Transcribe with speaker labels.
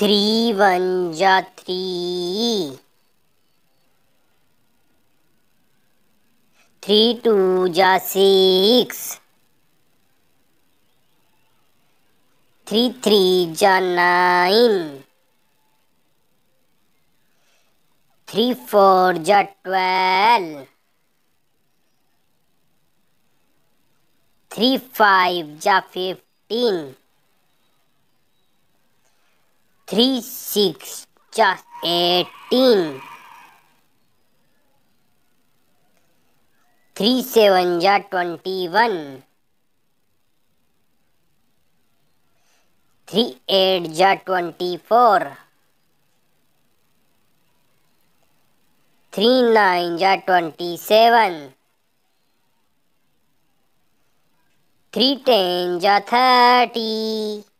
Speaker 1: three one जा three three two जा six three three जा नाइन थ्री फोर जा ट्वेल्व थ्री फाइव जा fifteen three six eighteen three seven जा twenty one three eight जा twenty four three nine जा twenty seven three ten जा thirty